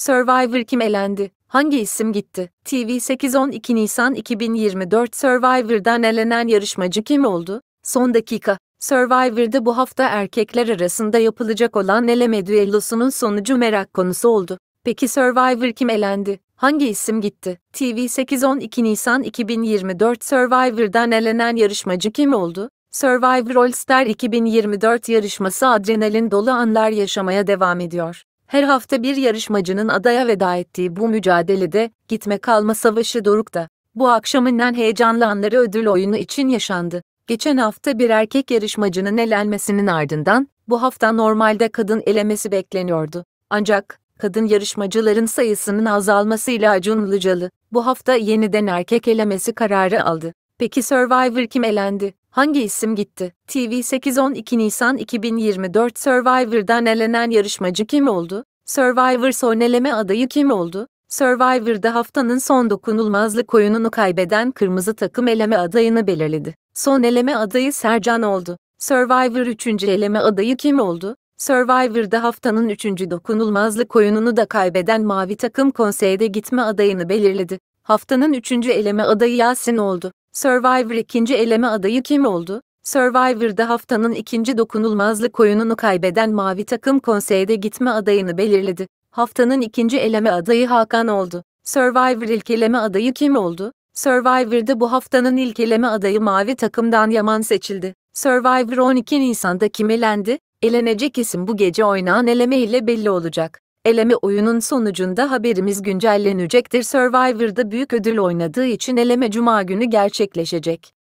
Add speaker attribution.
Speaker 1: Survivor kim elendi? Hangi isim gitti? TV8 12 Nisan 2024 Survivor'dan elenen yarışmacı kim oldu? Son dakika. Survivor'da bu hafta erkekler arasında yapılacak olan eleme düellosunun sonucu merak konusu oldu. Peki Survivor kim elendi? Hangi isim gitti? TV8 12 Nisan 2024 Survivor'dan elenen yarışmacı kim oldu? Survivor All Star 2024 yarışması adrenalin dolu anlar yaşamaya devam ediyor. Her hafta bir yarışmacının adaya veda ettiği bu mücadelede gitme kalma savaşı Doruk'ta. Bu akşamın en heyecanlı anları ödül oyunu için yaşandı. Geçen hafta bir erkek yarışmacının elenmesinin ardından bu hafta normalde kadın elemesi bekleniyordu. Ancak kadın yarışmacıların sayısının azalmasıyla Acun Ilıcalı bu hafta yeniden erkek elemesi kararı aldı. Peki Survivor kim elendi? Hangi isim gitti? TV8 12 Nisan 2024 Survivor'dan elenen yarışmacı kim oldu? Survivor son eleme adayı kim oldu? Survivor'da haftanın son dokunulmazlık oyununu kaybeden kırmızı takım eleme adayını belirledi. Son eleme adayı Sercan oldu. Survivor 3. eleme adayı kim oldu? Survivor'da haftanın 3. dokunulmazlık oyununu da kaybeden mavi takım konseyde gitme adayını belirledi. Haftanın 3. eleme adayı Yasin oldu. Survivor ikinci eleme adayı kim oldu? Survivor'da haftanın ikinci dokunulmazlık koyununu kaybeden mavi takım konseyde gitme adayını belirledi. Haftanın ikinci eleme adayı Hakan oldu. Survivor ilk eleme adayı kim oldu? Survivor'da bu haftanın ilk eleme adayı mavi takımdan Yaman seçildi. Survivor 12 Nisan'da kim elendi? Elenecek isim bu gece oynanan eleme ile belli olacak. Eleme oyunun sonucunda haberimiz güncellenecektir. Survivor'da büyük ödül oynadığı için eleme cuma günü gerçekleşecek.